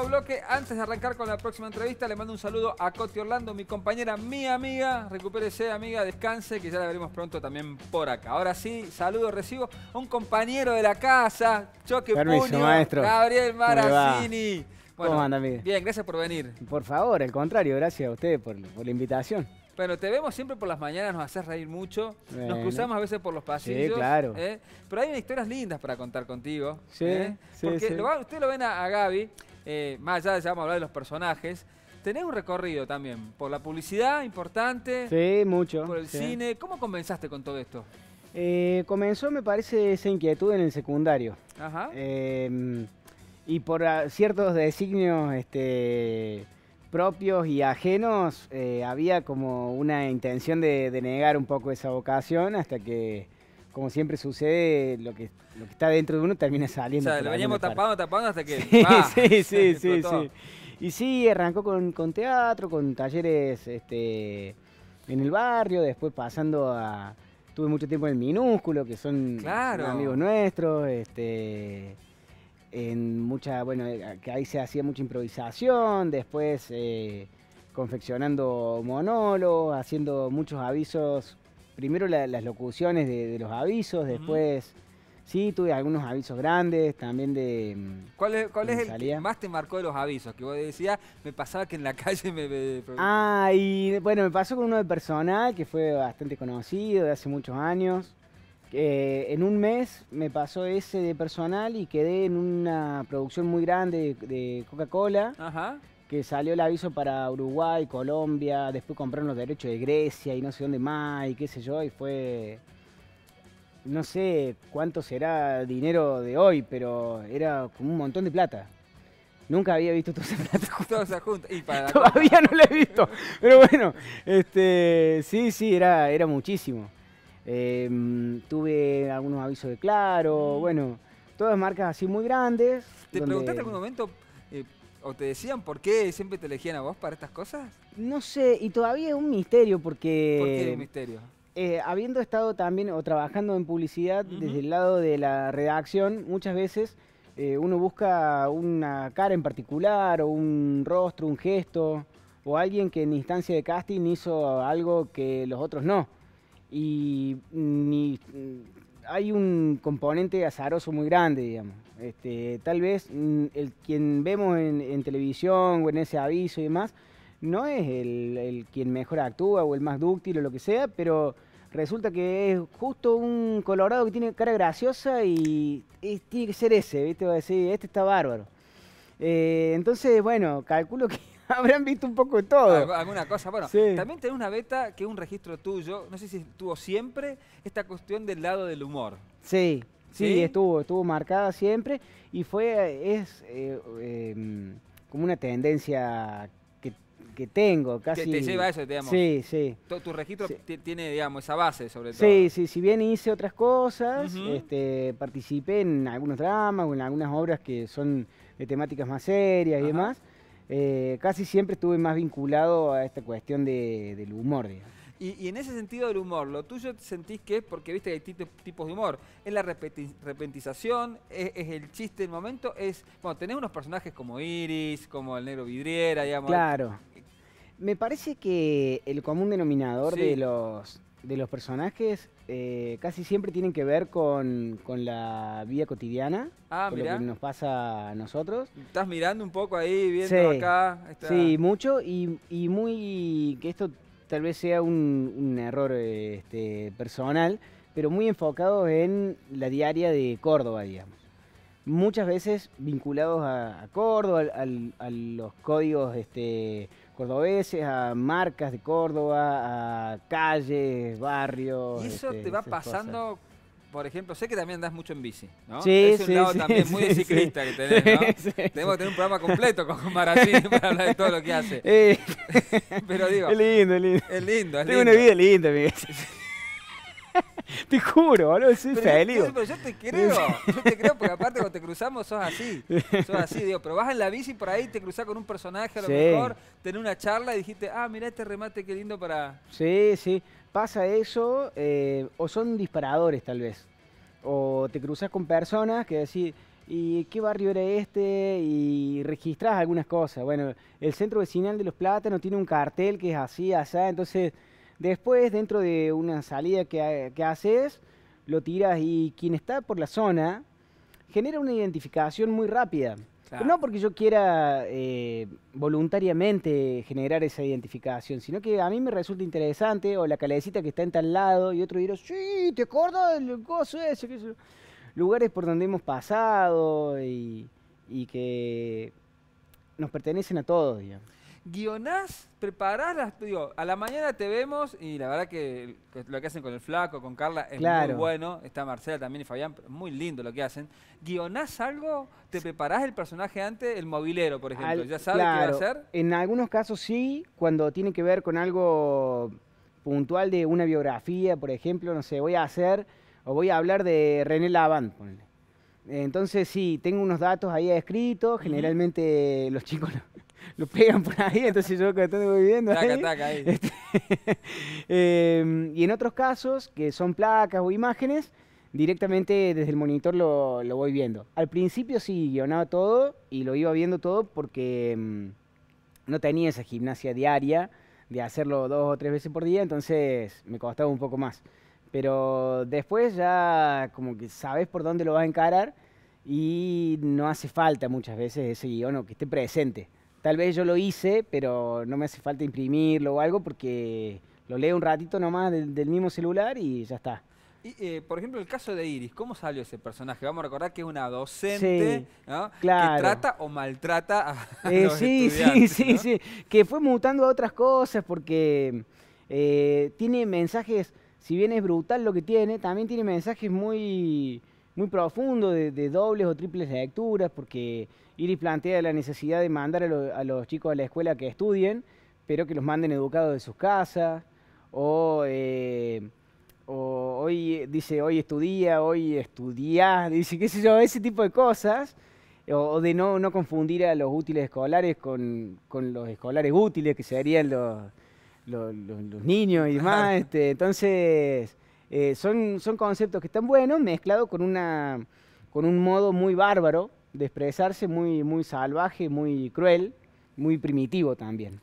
bloque. Antes de arrancar con la próxima entrevista, le mando un saludo a Coti Orlando, mi compañera, mi amiga. Recupérese, amiga, descanse, que ya la veremos pronto también por acá. Ahora sí, saludo, recibo a un compañero de la casa, Choque Gabriel Marazzini. ¿Cómo anda, Bien, gracias por venir. Por favor, El contrario, gracias a ustedes por la invitación. Bueno, te vemos siempre por las mañanas, nos haces reír mucho. Nos cruzamos a veces por los pasillos. Sí, claro. ¿eh? Pero hay unas historias lindas para contar contigo. Sí, ¿eh? Porque Lo, ustedes lo ven a, Gaby, eh, más allá de vamos a hablar de los personajes. Tenés un recorrido también por la publicidad importante. Sí, mucho. Por el cine. ¿Cómo comenzaste con todo esto? comenzó, me parece, esa inquietud en el secundario. Ajá. Em, y por ciertos designios, este propios y ajenos, eh, había como una intención de, negar un poco esa vocación hasta que, como siempre sucede, lo que, está dentro de uno termina saliendo. O sea, lo veníamos tapando, tapando hasta que... Sí, sí, sí, sí, Y sí, arrancó con, teatro, con talleres este, en el barrio, después pasando a... Tuve mucho tiempo en el minúsculo, que son amigos nuestros, este en mucha, bueno, eh, que ahí se hacía mucha improvisación, después eh, confeccionando monólogos, haciendo muchos avisos, primero las locuciones de, los avisos, después... Sí, tuve algunos avisos grandes también de. Mm, ¿Cuál es, cuál es el que más te marcó de los avisos? Que vos decías, me pasaba que en la calle me. me... Ah, y bueno, me pasó con uno de personal que fue bastante conocido de hace muchos años. Eh, en un mes me pasó ese de personal y quedé en una producción muy grande de, Coca-Cola. Que salió el aviso para Uruguay, Colombia, después compraron los derechos de Grecia y no sé dónde más y qué sé yo, y fue. No sé cuánto será dinero de hoy, pero era como un montón de plata. Nunca había visto toda esa plata Toda esa junta. Todavía no la he visto. Pero bueno, este, sí, sí, era, era muchísimo. Em, tuve algunos avisos de Claro, mm. bueno, todas marcas así muy grandes. ¿Te preguntaste en algún momento eh, o te decían por qué siempre te elegían a vos para estas cosas? No sé, y todavía es un misterio porque... ¿Por qué un misterio? Eh, habiendo estado también o trabajando en publicidad desde el lado de la redacción, muchas veces eh, uno busca una cara en particular o un rostro, un gesto o alguien que en instancia de casting hizo algo que los otros no y hay un componente azaroso muy grande, digamos. Este, tal vez mm, el quien vemos en, televisión o en ese aviso y demás, no es el, quien mejor actúa o el más dúctil o lo que sea, pero resulta que es justo un colorado que tiene cara graciosa y, tiene que ser ese, ¿viste? Va a decir, este está bárbaro. Eh, entonces, bueno, calculo que habrán visto un poco de todo. Alguna cosa. Bueno, también tenés una beta que es un registro tuyo, no sé si estuvo siempre, esta cuestión del lado del humor. Sí, sí, estuvo, estuvo marcada siempre y fue, es eh, em, como una tendencia que, que tengo, casi. Te, te, lleva a eso, digamos. Sí, sí. Tu, registro tiene, digamos, esa base sobre todo. Sí, sí, si bien hice otras cosas, este, participé en algunos dramas o en algunas obras que son de temáticas más serias y demás eh, casi siempre estuve más vinculado a esta cuestión del humor, digamos. Y, en ese sentido del humor, ¿lo tuyo sentís que es? Porque viste que hay tipos de humor. ¿Es la repentización? ¿Es, el chiste del momento? es Bueno, tenés unos personajes como Iris, como el negro vidriera, digamos. Claro. Me parece que el común denominador de los de los personajes eh, casi siempre tienen que ver con, la vida cotidiana, ah, con lo que nos pasa a nosotros. Estás mirando un poco ahí, viendo acá. Sí, mucho y, muy, que esto tal vez sea un, error este, personal, pero muy enfocado en la diaria de Córdoba, digamos. Muchas veces vinculados a, Córdoba, a los códigos... Este, cordobeses, a marcas de Córdoba, a calles, barrios. Y eso este, te va pasando por ejemplo, sé que también andas mucho en bici, ¿no? Sí, es un sí, lado también muy de ciclista que tenés, ¿no? Tenemos que tener un programa completo con Maracín para hablar de todo lo que hace. Eh. Pero digo. Es lindo, es lindo. Es lindo, es Tengo lindo. una vida linda, Miguel. Te juro, boludo, soy pero, yo te creo, yo te creo, porque aparte cuando te cruzamos sos así. Sos así, digo, pero vas en la bici por ahí, te cruzás con un personaje a lo mejor, tenés una charla y dijiste, ah, mirá este remate, qué lindo para. Sí, sí. Pasa eso, eh, o son disparadores tal vez. O te cruzas con personas que decís, ¿y qué barrio era este? Y registras algunas cosas. Bueno, el centro vecinal de Los Plátanos tiene un cartel que es así, allá, entonces Después, dentro de una salida que, haces, lo tiras y quien está por la zona genera una identificación muy rápida. no porque yo quiera eh, voluntariamente generar esa identificación, sino que a mí me resulta interesante, o la calecita que está en tal lado, y otro dirá, sí, ¿te acordás del gozo ese? Lugares por donde hemos pasado y, y que nos pertenecen a todos, digamos guionás, preparás las, a la mañana te vemos y la verdad que, lo que hacen con el flaco, con Carla, es muy bueno, está Marcela también y Fabián, muy lindo lo que hacen. ¿Guionás algo? ¿Te preparás el personaje antes? El movilero, por ejemplo, ¿ya sabes qué va a hacer? En algunos casos sí, cuando tiene que ver con algo puntual de una biografía, por ejemplo, no sé, voy a hacer o voy a hablar de René Lavant, Entonces sí, tengo unos datos ahí escritos, generalmente los chicos lo pegan por ahí, entonces yo estoy viviendo. Taca, ahí. Taca, ahí. Este, em, y en otros casos, que son placas o imágenes, directamente desde el monitor lo, lo voy viendo. Al principio sí guionaba todo y lo iba viendo todo porque em, no tenía esa gimnasia diaria de hacerlo dos o tres veces por día, entonces me costaba un poco más. Pero después ya como que sabes por dónde lo vas a encarar y no hace falta muchas veces ese guion o que esté presente. Tal vez yo lo hice, pero no me hace falta imprimirlo o algo porque lo leo un ratito nomás del, mismo celular y ya está. Eh, por ejemplo, el caso de Iris, ¿cómo salió ese personaje? Vamos a recordar que es una docente que trata o maltrata a eh, los sí, Sí, sí, sí, que fue mutando a otras cosas porque eh, tiene mensajes, si bien es brutal lo que tiene, también tiene mensajes muy, muy profundos de, de dobles o triples lecturas porque y plantea la necesidad de mandar a, los chicos a la escuela que estudien, pero que los manden educados de sus casas, o, eh, hoy dice, hoy estudia, hoy estudia, dice, qué sé yo, ese tipo de cosas, o, de no, no, confundir a los útiles escolares con, los escolares útiles, que serían los, los, niños y demás. Este, entonces, eh, son, son conceptos que están buenos, mezclados con, una, con un modo muy bárbaro de expresarse muy, muy salvaje, muy cruel, muy primitivo también.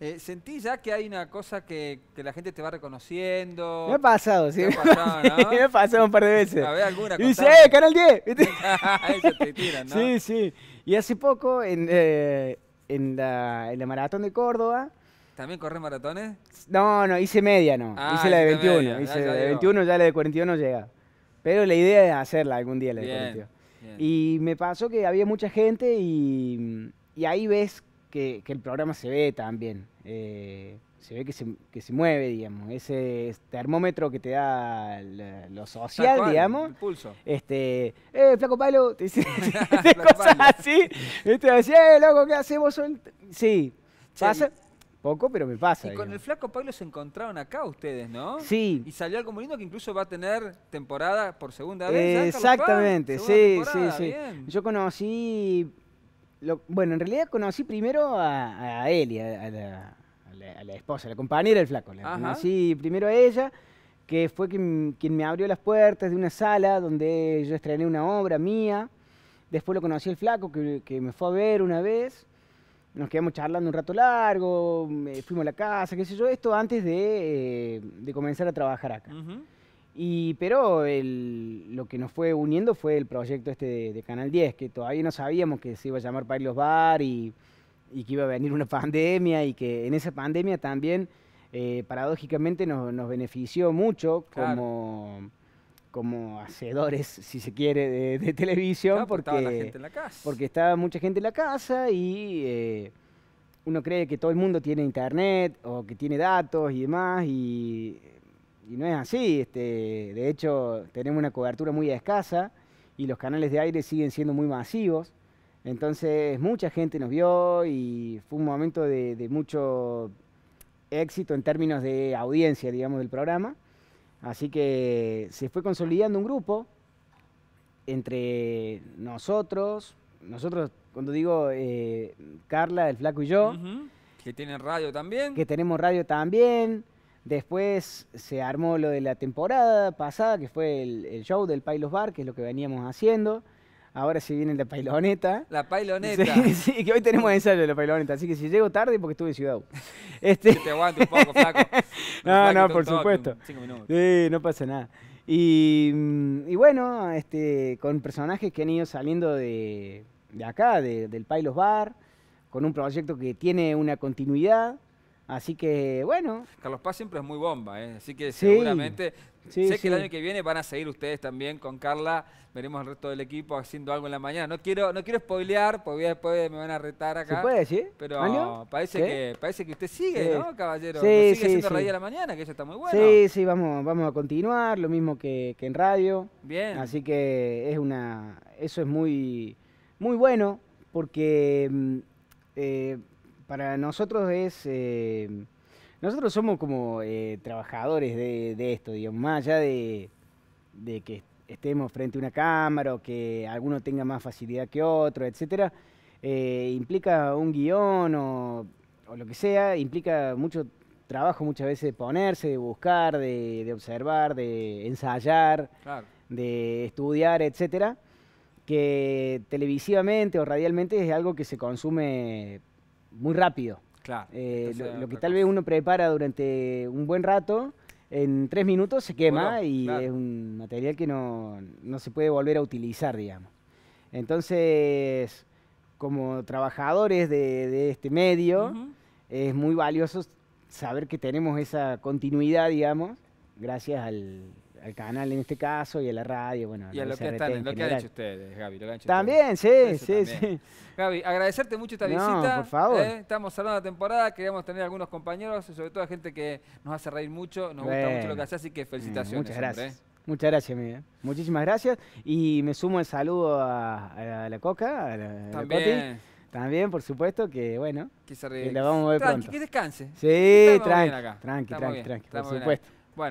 Eh, ¿Sentí ya que hay una cosa que, que, la gente te va reconociendo? Me ha pasado, sí. Me ha pasado, ¿no? me ha pasado un par de veces. A ver, alguna dice, ¡eh, Canal 10! Ah, eso te tiran, ¿no? Sí, sí. Y hace poco, en, eh, en, la, maratón de Córdoba, ¿También corres maratones? No, no, hice media, no. Ah, hice la de 21. hice la de 21, ya la de 41 llega. Pero la idea es hacerla algún día, la de 41. Y me pasó que había mucha gente y, ahí ves que, el programa se ve también. Eh, se ve que se, mueve, digamos. Ese este termómetro que te da lo social, digamos. El pulso. Este, eh, flaco palo, te dice cosas así. Te decía, eh, loco, ¿qué hacemos Sí. Pasa. Poco, pero me pasa. Y con el flaco Pablo se encontraron acá ustedes, ¿no? Sí. Y salió algo muy lindo que incluso va a tener temporada por segunda vez. ¿eh? exactamente, sí, sí, sí, Yo conocí, lo, bueno, en realidad conocí primero a, él a, la, esposa, a, la, esposa, la compañera del flaco. conocí primero a ella, que fue quien, quien me abrió las puertas de una sala donde yo estrené una obra mía. Después lo conocí el flaco, que, que me fue a ver una vez nos quedamos charlando un rato largo, eh, fuimos a la casa, qué sé yo, esto antes de, eh, comenzar a trabajar acá. y, pero lo que nos fue uniendo fue el proyecto este de, Canal 10, que todavía no sabíamos que se iba a llamar Pailos Bar y, que iba a venir una pandemia y que en esa pandemia también, eh, paradójicamente, nos, benefició mucho como como hacedores, si se quiere, de, televisión. porque, estaba Porque estaba mucha gente en la casa y eh, uno cree que todo el mundo tiene internet o que tiene datos y demás y, no es así. Este, de hecho, tenemos una cobertura muy escasa y los canales de aire siguen siendo muy masivos. Entonces, mucha gente nos vio y fue un momento de mucho éxito en términos de audiencia, digamos, del programa. Así que se fue consolidando un grupo entre nosotros, nosotros, cuando digo eh, Carla, el Flaco y yo. Que tienen radio también. Que tenemos radio también. Después se armó lo de la temporada pasada, que fue el, el show del Pailos Bar, que es lo que veníamos haciendo. Ahora se viene la pailoneta. La pailoneta. Sí, que hoy tenemos ensayo de la pailoneta. Así que si llego tarde, porque estuve en Ciudad. Este... te aguante un poco, flaco. no, no, por supuesto. Cinco Sí, no pasa nada. Mm, y, bueno, este, con personajes que han ido saliendo de, acá, de, del Pailos Bar, con un proyecto que tiene una continuidad. Así que, bueno. Carlos Paz siempre es muy bomba, ¿eh? así que seguramente. sé que el año que viene van a seguir ustedes también con Carla. Veremos el resto del equipo haciendo algo en la mañana. No quiero, no quiero spoilear, porque después me van a retar acá. ¿Se puede decir? Pero parece que, parece que usted sigue, ¿no, caballero? Sí, sí. sigue haciendo radio a la mañana, que eso está muy bueno. Sí, sí, vamos, vamos a continuar, lo mismo que, en radio. Bien. Así que es una. Eso es muy, muy bueno, porque mm, eh, para nosotros es... Eh, nosotros somos como eh, trabajadores de, de, esto, digamos, más allá de, que estemos frente a una cámara o que alguno tenga más facilidad que otro, etcétera, eh, implica un guión o, lo que sea, implica mucho trabajo muchas veces de ponerse, de buscar, de, observar, de ensayar, de estudiar, etcétera, que televisivamente o radialmente es algo que se consume muy rápido. Claro. Eh, lo, que tal vez uno prepara durante un buen rato, en tres minutos se quema y es un material que no, se puede volver a utilizar, digamos. Entonces, como trabajadores de, este medio, es muy valioso saber que tenemos esa continuidad, digamos, gracias al, al canal en este caso y a la radio, bueno. Y a lo que, han hecho ustedes, Gaby. Lo han hecho también, sí, sí, sí. Gaby, agradecerte mucho esta no, visita. por favor. ¿eh? estamos cerrando la temporada, queríamos tener algunos compañeros, sobre todo gente que nos hace reír mucho, nos gusta mucho lo que hace, así que mm, felicitaciones. muchas gracias. Muchas gracias, Miguel. Muchísimas gracias. Y me sumo el saludo a, la Coca, a la, También. también, por supuesto, que bueno. Que se la vamos a ver tranqui, que descanse. Sí, tranqui, tranqui, tranqui, por supuesto. bueno